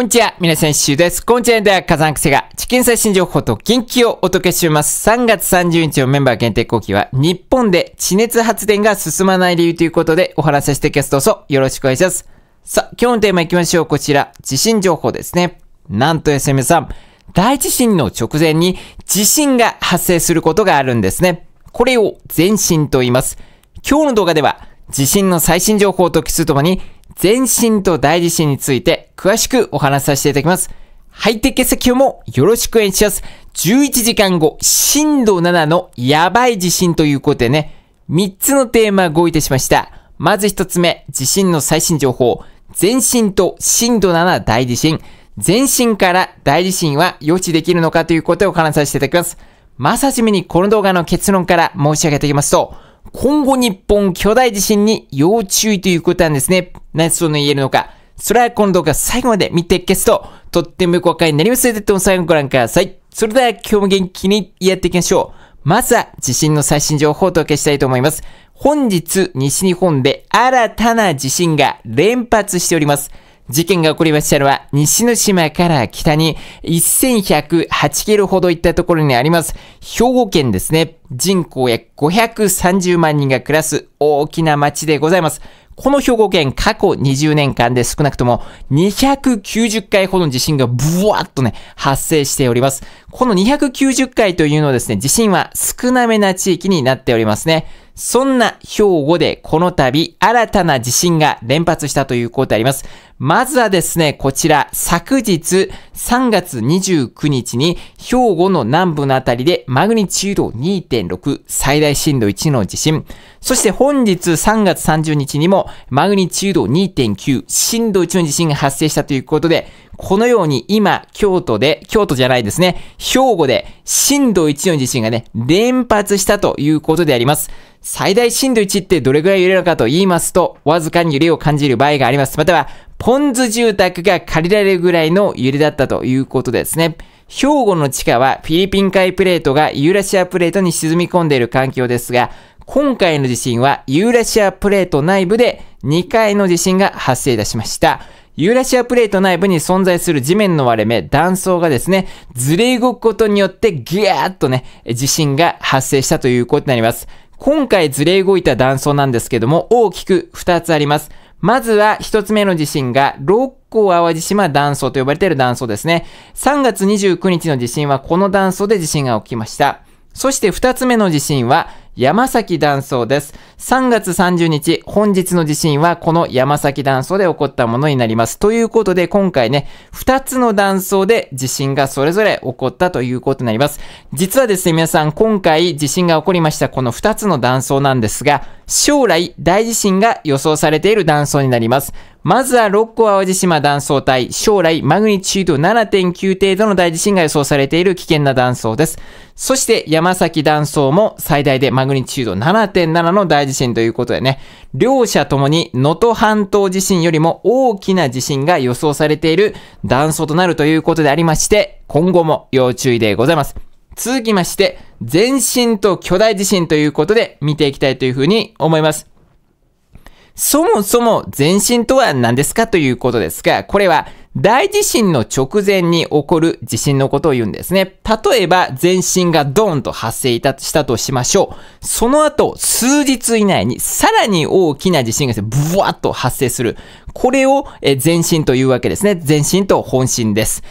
こんにちは、皆さん、シュです。こんにちはでは、火山癖が、チキン最新情報と元気をお届けします。3月30日のメンバー限定後期は、日本で地熱発電が進まない理由ということで、お話しさせていャストどうよろしくお願いします。さあ、今日のテーマ行きましょう。こちら、地震情報ですね。なんと SM さん、大地震の直前に地震が発生することがあるんですね。これを前震と言います。今日の動画では、地震の最新情報と期すともに、前震と大地震について詳しくお話しさせていただきます。はいて欠席表もよろしくお願いします。11時間後、震度7のやばい地震ということでね、3つのテーマご意いたしました。まず1つ目、地震の最新情報。全震と震度7大地震。全震から大地震は予知できるのかということをお話しさせていただきます。まさしめにこの動画の結論から申し上げていきますと、今後日本巨大地震に要注意ということなんですね。何その言えるのか。それではこの動画最後まで見ていけすと、とってもよくわかりになりますので、とも最後ご覧ください。それでは今日も元気にやっていきましょう。まずは地震の最新情報をお届けしたいと思います。本日、西日本で新たな地震が連発しております。事件が起こりましたのは、西の島から北に1108キロほど行ったところにあります、兵庫県ですね。人口約530万人が暮らす大きな町でございます。この兵庫県過去20年間で少なくとも290回ほどの地震がブワーッとね、発生しております。この290回というのはですね、地震は少なめな地域になっておりますね。そんな兵庫でこの度新たな地震が連発したということであります。まずはですね、こちら、昨日3月29日に兵庫の南部のあたりでマグニチュード2.6最大震度1の地震。そして本日3月30日にもマグニチュード2.9震度1の地震が発生したということで、このように今、京都で、京都じゃないですね、兵庫で震度1の地震がね、連発したということであります。最大震度1ってどれぐらい揺れるかと言いますと、わずかに揺れを感じる場合があります。または、ポンズ住宅が借りられるぐらいの揺れだったということですね。兵庫の地下はフィリピン海プレートがユーラシアプレートに沈み込んでいる環境ですが、今回の地震はユーラシアプレート内部で2回の地震が発生いたしました。ユーラシアプレート内部に存在する地面の割れ目、断層がですね、ずれ動くことによってギャーッとね、地震が発生したということになります。今回ずれ動いた断層なんですけども、大きく2つあります。まずは1つ目の地震が、六甲淡路島断層と呼ばれている断層ですね。3月29日の地震はこの断層で地震が起きました。そして2つ目の地震は、山崎断層です。3月30日、本日の地震はこの山崎断層で起こったものになります。ということで、今回ね、2つの断層で地震がそれぞれ起こったということになります。実はですね、皆さん、今回地震が起こりましたこの2つの断層なんですが、将来大地震が予想されている断層になります。まずは六甲淡路島断層帯、将来マグニチュード7.9程度の大地震が予想されている危険な断層です。そして山崎断層も最大でマグニグニチュード7.7の大地震ということでね、両者ともに能登半島地震よりも大きな地震が予想されている断層となるということでありまして、今後も要注意でございます。続きまして、全震と巨大地震ということで見ていきたいというふうに思います。そもそも全震とは何ですかということですが、これは大地震の直前に起こる地震のことを言うんですね。例えば、全震がドーンと発生したとしましょう。その後、数日以内にさらに大きな地震がブワッと発生する。これを全震というわけですね。全震と本震です。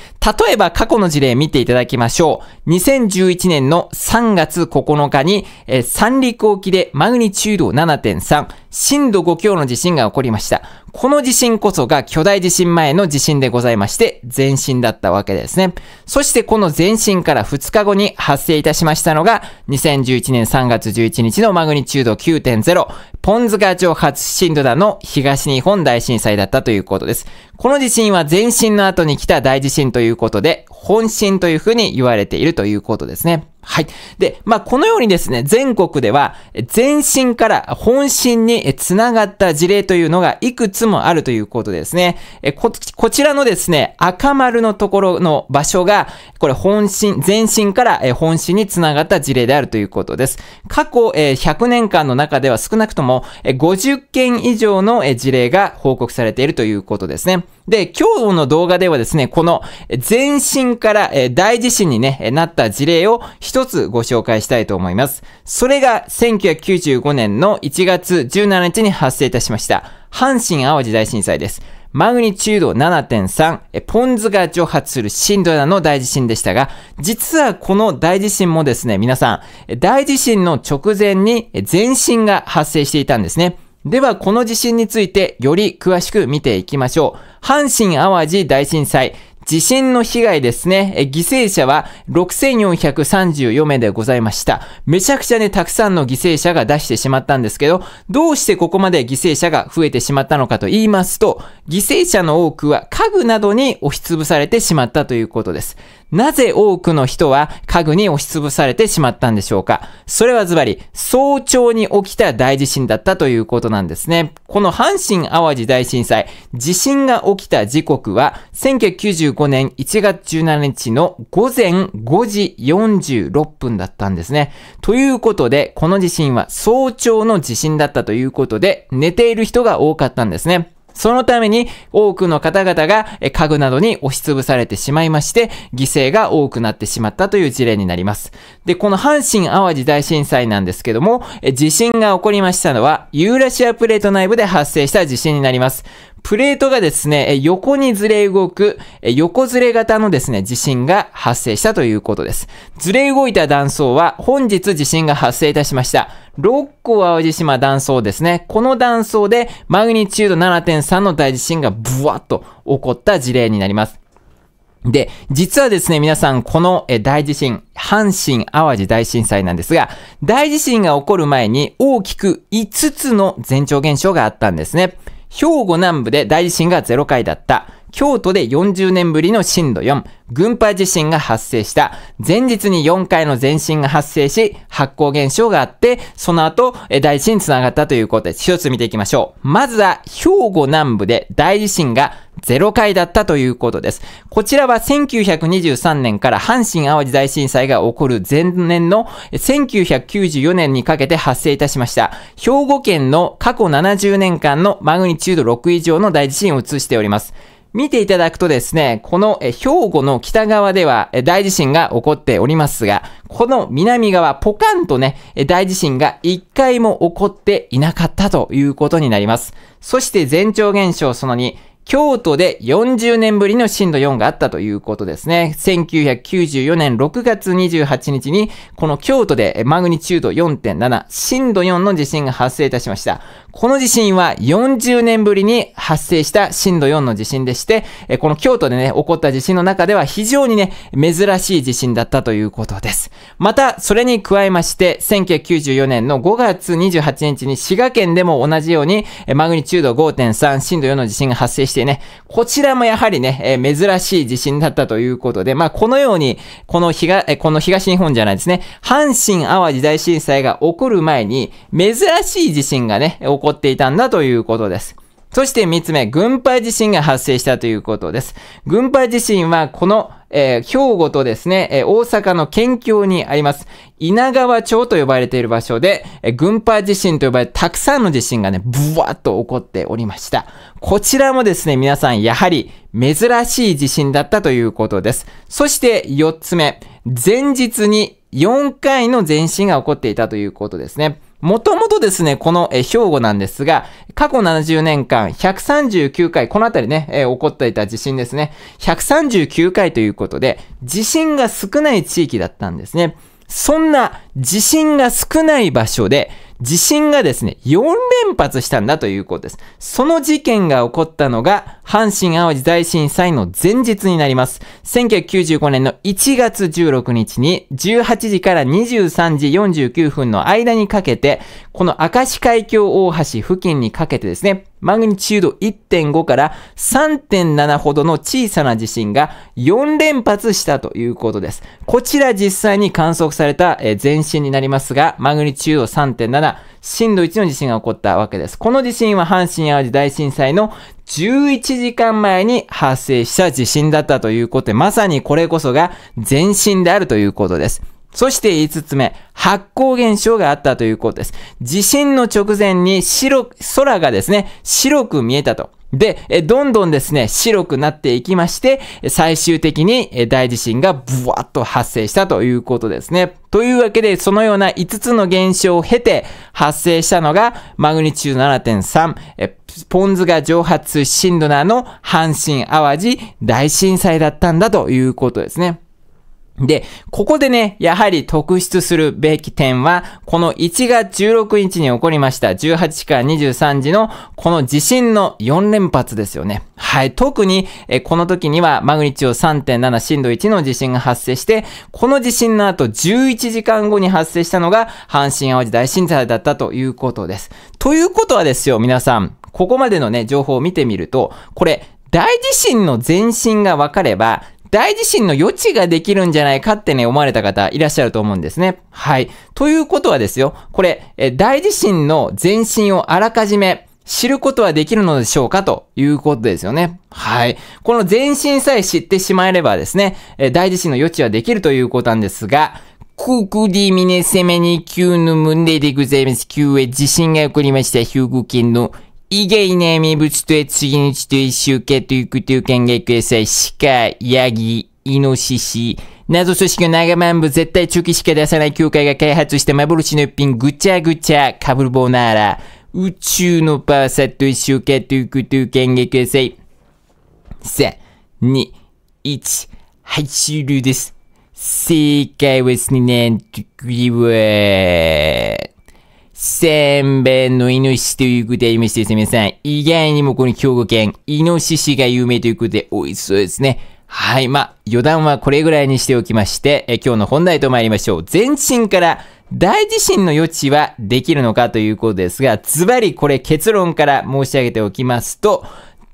例えば、過去の事例見ていただきましょう。2011年の3月9日に、三陸沖でマグニチュード7.3、震度5強の地震が起こりました。この地震こそが巨大地震前の地震でございまして、前震だったわけですね。そしてこの前震から2日後に発生いたしましたのが、2011年3月11日のマグニチュード9.0、ポンズ川町発震度だの東日本大震災だったということです。この地震は前震の後に来た大地震ということで、本震というふうに言われているということですね。はい。で、まあ、このようにですね、全国では、全身から本心につながった事例というのがいくつもあるということですね。えこ、こちらのですね、赤丸のところの場所が、これ本心、全身から本心につながった事例であるということです。過去100年間の中では少なくとも50件以上の事例が報告されているということですね。で、今日の動画ではですね、この前身から大地震に、ね、なった事例を一つご紹介したいと思います。それが1995年の1月17日に発生いたしました。阪神淡路大震災です。マグニチュード7.3、ポン酢が蒸発する震度7の大地震でしたが、実はこの大地震もですね、皆さん、大地震の直前に前震が発生していたんですね。では、この地震についてより詳しく見ていきましょう。阪神淡路大震災。地震の被害ですね。犠牲者は6434名でございました。めちゃくちゃね、たくさんの犠牲者が出してしまったんですけど、どうしてここまで犠牲者が増えてしまったのかと言いますと、犠牲者の多くは家具などに押しつぶされてしまったということです。なぜ多くの人は家具に押しつぶされてしまったんでしょうかそれはズバリ、早朝に起きた大地震だったということなんですね。この阪神淡路大震災、地震が起きた時刻は、1995年1月17日の午前5時46分だったんですね。ということで、この地震は早朝の地震だったということで、寝ている人が多かったんですね。そのために多くの方々が家具などに押しつぶされてしまいまして、犠牲が多くなってしまったという事例になります。で、この阪神淡路大震災なんですけども、地震が起こりましたのはユーラシアプレート内部で発生した地震になります。プレートがですね、横にずれ動く、横ずれ型のですね、地震が発生したということです。ずれ動いた断層は本日地震が発生いたしました。六甲淡路島断層ですね。この断層でマグニチュード7.3の大地震がブワッと起こった事例になります。で、実はですね、皆さん、この大地震、阪神淡路大震災なんですが、大地震が起こる前に大きく5つの前兆現象があったんですね。兵庫南部で大地震が0回だった。京都で40年ぶりの震度4、群馬地震が発生した。前日に4回の前震が発生し、発光現象があって、その後、大地震につながったということです。一つ見ていきましょう。まずは、兵庫南部で大地震が0回だったということです。こちらは1923年から阪神淡路大震災が起こる前年の1994年にかけて発生いたしました。兵庫県の過去70年間のマグニチュード6以上の大地震を映しております。見ていただくとですね、この兵庫の北側では大地震が起こっておりますが、この南側、ポカンとね、大地震が一回も起こっていなかったということになります。そして前兆現象その2、京都で40年ぶりの震度4があったということですね。1994年6月28日に、この京都でマグニチュード4.7、震度4の地震が発生いたしました。この地震は40年ぶりに発生した震度4の地震でして、この京都でね、起こった地震の中では非常にね、珍しい地震だったということです。また、それに加えまして、1994年の5月28日に滋賀県でも同じように、マグニチュード5.3、震度4の地震が発生しててね、こちらもやはりね、えー、珍しい地震だったということで、まあ、このように、この東、えー、この東日本じゃないですね、阪神淡路大震災が起こる前に、珍しい地震がね、起こっていたんだということです。そして三つ目、群発地震が発生したということです。群発地震はこの、えー、兵庫とですね、えー、大阪の県境にあります、稲川町と呼ばれている場所で、えー、群発地震と呼ばれたくさんの地震がね、ブワーっと起こっておりました。こちらもですね、皆さんやはり珍しい地震だったということです。そして四つ目、前日に4回の前進が起こっていたということですね。もともとですね、この、え兵庫なんですが、過去70年間139回、このあたりね、え起こっていた地震ですね、139回ということで、地震が少ない地域だったんですね。そんな地震が少ない場所で、地震がですね、4連発したんだということです。その事件が起こったのが、阪神淡路大震災の前日になります。1995年の1月16日に、18時から23時49分の間にかけて、この明石海峡大橋付近にかけてですね、マグニチュード1.5から3.7ほどの小さな地震が4連発したということです。こちら実際に観測された前震になりますが、マグニチュード3.7、震度1の地震が起こったわけです。この地震は阪神淡路大震災の11時間前に発生した地震だったということで、まさにこれこそが前震であるということです。そして5つ目、発光現象があったということです。地震の直前に白、空がですね、白く見えたと。で、どんどんですね、白くなっていきまして、最終的に大地震がブワッと発生したということですね。というわけで、そのような5つの現象を経て発生したのが、マグニチュード7.3、ポンズが蒸発震度7の阪神淡路大震災だったんだということですね。で、ここでね、やはり特筆するべき点は、この1月16日に起こりました、18から23時の、この地震の4連発ですよね。はい。特に、えこの時には、マグニチュード3.7震度1の地震が発生して、この地震の後11時間後に発生したのが、阪神淡路大震災だったということです。ということはですよ、皆さん、ここまでのね、情報を見てみると、これ、大地震の前身が分かれば、大地震の余地ができるんじゃないかってね、思われた方いらっしゃると思うんですね。はい。ということはですよ、これ、え大地震の前進をあらかじめ知ることはできるのでしょうかということですよね。はい。この前進さえ知ってしまえればですね、大地震の余地はできるということなんですが、クセメニキューヌムのデディごゼミスキューエ地震が起こりました。グキンの以外の名物とは次のうちと一緒かということを考えください。鹿、ヤギ、イノシシ、謎組織の長万部絶対チョキしか出さない協会が開発した幻の一品、ぐちゃぐちゃ、カブルボナーラ、宇宙のパーサーと一緒かといくことを考えください。3、2、1、はい、終了です。正解はですね、なんとこれは、せんべいのイノシシということでありましてですね、皆さん、意外にもこの兵庫県、イノシシが有名ということで、美味しそうですね。はい、まあ、余談はこれぐらいにしておきまして、え今日の本題と参りましょう。全身から大地震の余地はできるのかということですが、ズバリこれ結論から申し上げておきますと、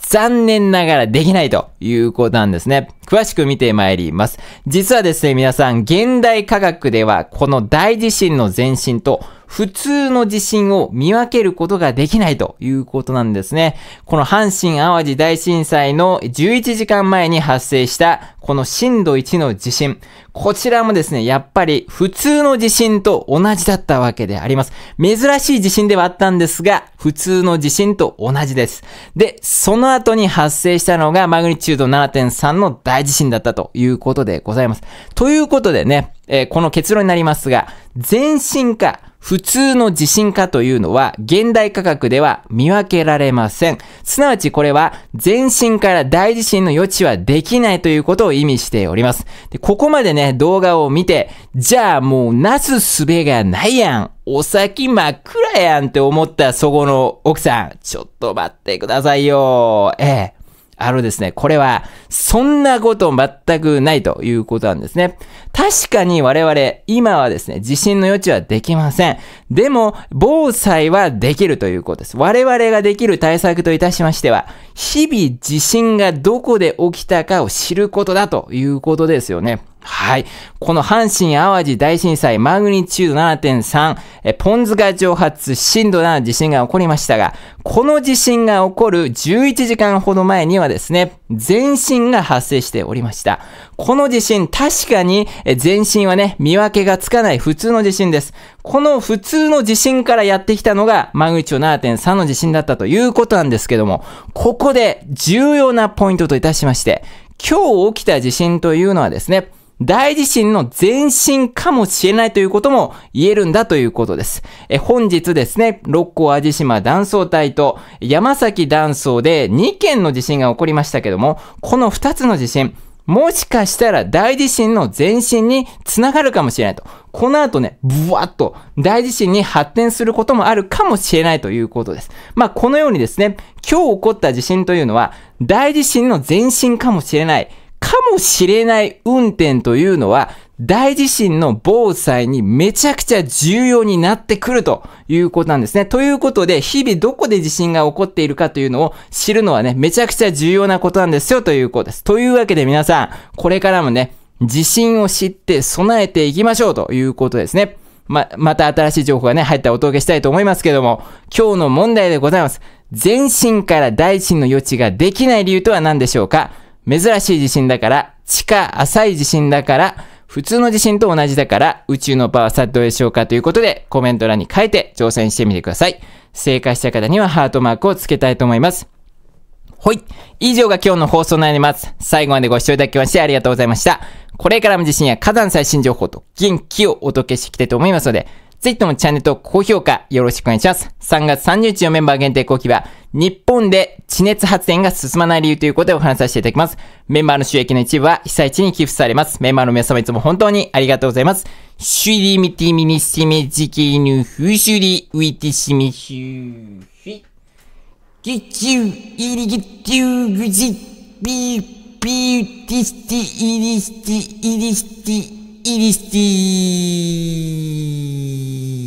残念ながらできないということなんですね。詳しく見てまいります。実はですね、皆さん、現代科学では、この大地震の前身と、普通の地震を見分けることができないということなんですね。この阪神淡路大震災の11時間前に発生したこの震度1の地震。こちらもですね、やっぱり普通の地震と同じだったわけであります。珍しい地震ではあったんですが、普通の地震と同じです。で、その後に発生したのがマグニチュード7.3の大地震だったということでございます。ということでね、えー、この結論になりますが、全身か普通の地震化というのは現代科学では見分けられません。すなわちこれは全身から大地震の予知はできないということを意味しております。でここまでね、動画を見て、じゃあもうなすすべがないやん。お先真っ暗やんって思ったそこの奥さん、ちょっと待ってくださいよ。ええ。あのですね、これは、そんなこと全くないということなんですね。確かに我々、今はですね、地震の余地はできません。でも、防災はできるということです。我々ができる対策といたしましては、日々地震がどこで起きたかを知ることだということですよね。はい。この阪神淡路大震災マグニチュード7.3、えポン酢が蒸発、震度7の地震が起こりましたが、この地震が起こる11時間ほど前にはですね、全震が発生しておりました。この地震、確かに全震はね、見分けがつかない普通の地震です。この普通の地震からやってきたのがマグニチュード7.3の地震だったということなんですけども、ここで重要なポイントといたしまして、今日起きた地震というのはですね、大地震の前身かもしれないということも言えるんだということです。え本日ですね、六甲淡島断層帯と山崎断層で2件の地震が起こりましたけども、この2つの地震、もしかしたら大地震の前身につながるかもしれないと。この後ね、ブワッと大地震に発展することもあるかもしれないということです。まあ、このようにですね、今日起こった地震というのは大地震の前身かもしれない。かもしれない運転というのは、大地震の防災にめちゃくちゃ重要になってくるということなんですね。ということで、日々どこで地震が起こっているかというのを知るのはね、めちゃくちゃ重要なことなんですよということです。というわけで皆さん、これからもね、地震を知って備えていきましょうということですね。ま、また新しい情報がね、入ったらお届けしたいと思いますけども、今日の問題でございます。全身から大地震の予知ができない理由とは何でしょうか珍しい地震だから、地下浅い地震だから、普通の地震と同じだから、宇宙のパワーさどうでしょうかということで、コメント欄に書いて挑戦してみてください。正解した方にはハートマークをつけたいと思います。ほい。以上が今日の放送になります。最後までご視聴いただきましてありがとうございました。これからも地震や火山最新情報と元気をお届けしていきたいと思いますので、ぜひともチャンネル登録、高評価よろしくお願いします。3月30日のメンバー限定後期は、日本で地熱発電が進まない理由ということでお話しさせていただきます。メンバーの収益の一部は被災地に寄付されます。メンバーの皆様いつも本当にありがとうございます。シュリミティミニシメジキーヌフシュリウィティシミシューフィ。ギッチューイリギッチューグジビービーティスティイリスティイリスティイリスティ